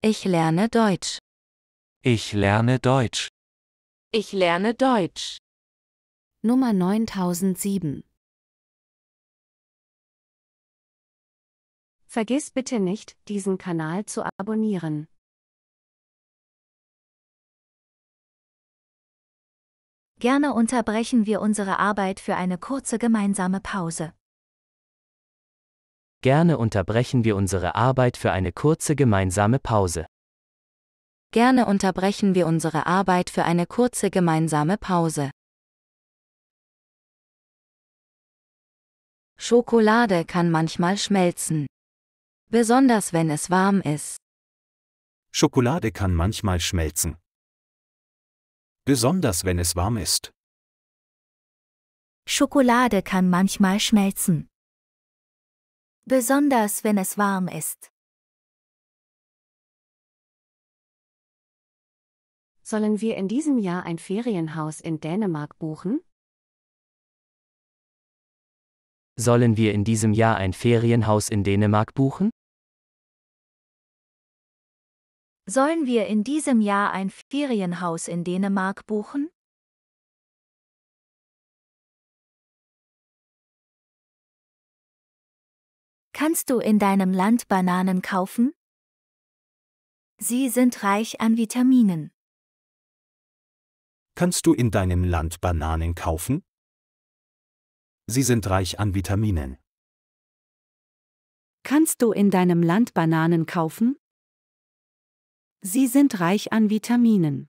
Ich lerne Deutsch. Ich lerne Deutsch. Ich lerne Deutsch. Nummer 9007. Vergiss bitte nicht, diesen Kanal zu abonnieren. Gerne unterbrechen wir unsere Arbeit für eine kurze gemeinsame Pause. Gerne unterbrechen wir unsere Arbeit für eine kurze gemeinsame Pause. Gerne unterbrechen wir unsere Arbeit für eine kurze gemeinsame Pause. Schokolade kann manchmal schmelzen. Besonders wenn es warm ist. Schokolade kann manchmal schmelzen. Besonders wenn es warm ist. Schokolade kann manchmal schmelzen besonders wenn es warm ist. Sollen wir in diesem Jahr ein Ferienhaus in Dänemark buchen? Sollen wir in diesem Jahr ein Ferienhaus in Dänemark buchen? Sollen wir in diesem Jahr ein Ferienhaus in Dänemark buchen? Kannst du in deinem Land Bananen kaufen? Sie sind reich an Vitaminen. Kannst du in deinem Land Bananen kaufen? Sie sind reich an Vitaminen. Kannst du in deinem Land Bananen kaufen? Sie sind reich an Vitaminen.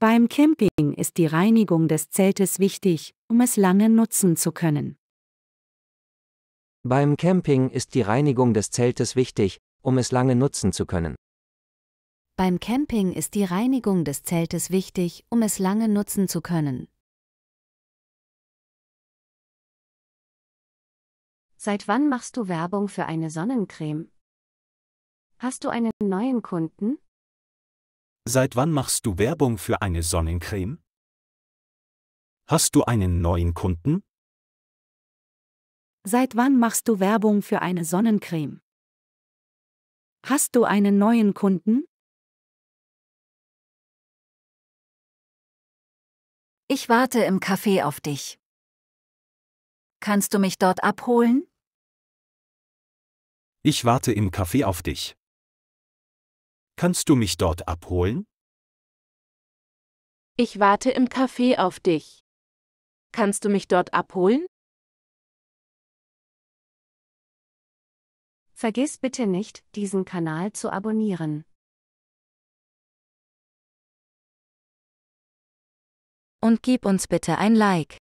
Beim Camping ist die Reinigung des Zeltes wichtig, um es lange nutzen zu können. Beim Camping ist die Reinigung des Zeltes wichtig, um es lange nutzen zu können. Beim Camping ist die Reinigung des Zeltes wichtig, um es lange nutzen zu können. Seit wann machst du Werbung für eine Sonnencreme? Hast du einen neuen Kunden? Seit wann machst du Werbung für eine Sonnencreme? Hast du einen neuen Kunden? Seit wann machst du Werbung für eine Sonnencreme? Hast du einen neuen Kunden? Ich warte im Café auf dich. Kannst du mich dort abholen? Ich warte im Café auf dich. Kannst du mich dort abholen? Ich warte im Café auf dich. Kannst du mich dort abholen? Vergiss bitte nicht, diesen Kanal zu abonnieren. Und gib uns bitte ein Like.